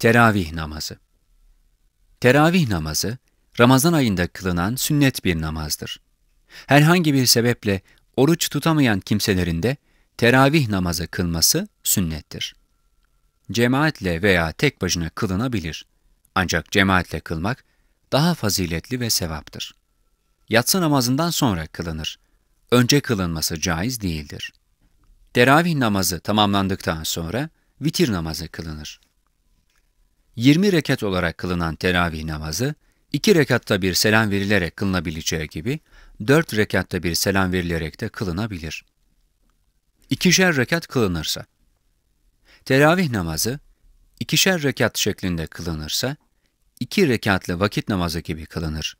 Teravih namazı Teravih namazı, Ramazan ayında kılınan sünnet bir namazdır. Herhangi bir sebeple oruç tutamayan kimselerin de teravih namazı kılması sünnettir. Cemaatle veya tek başına kılınabilir. Ancak cemaatle kılmak daha faziletli ve sevaptır. Yatsı namazından sonra kılınır. Önce kılınması caiz değildir. Teravih namazı tamamlandıktan sonra vitir namazı kılınır. 20 rekat olarak kılınan teravih namazı, 2 rekatta bir selam verilerek kılınabileceği gibi, 4 rekatta bir selam verilerek de kılınabilir. İkişer rekat kılınırsa, teravih namazı, ikişer rekat şeklinde kılınırsa, iki rekatlı vakit namazı gibi kılınır.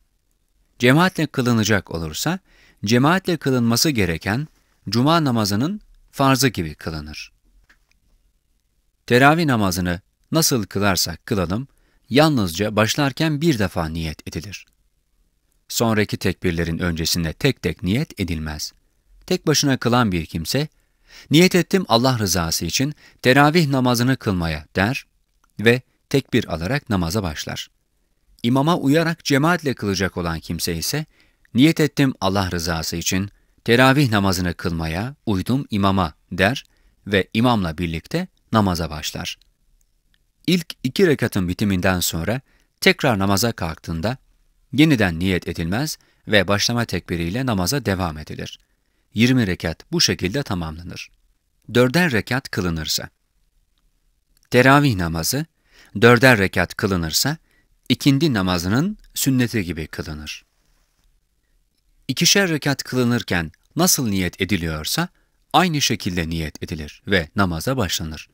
Cemaatle kılınacak olursa, cemaatle kılınması gereken cuma namazının farzı gibi kılınır. Teravih namazını nasıl kılarsak kılalım, yalnızca başlarken bir defa niyet edilir. Sonraki tekbirlerin öncesinde tek tek niyet edilmez. Tek başına kılan bir kimse, niyet ettim Allah rızası için teravih namazını kılmaya der ve tekbir alarak namaza başlar. İmama uyarak cemaatle kılacak olan kimse ise, niyet ettim Allah rızası için teravih namazını kılmaya uydum imama der ve imamla birlikte namaza başlar.'' ilk iki rekatın bitiminden sonra tekrar namaza kalktığında yeniden niyet edilmez ve başlama tekbiriyle namaza devam edilir. 20 rekat bu şekilde tamamlanır. Dörder rekat kılınırsa. Teravih namazı, dörder rekat kılınırsa, ikindi namazının sünneti gibi kılınır. İkişer rekat kılınırken nasıl niyet ediliyorsa, aynı şekilde niyet edilir ve namaza başlanır.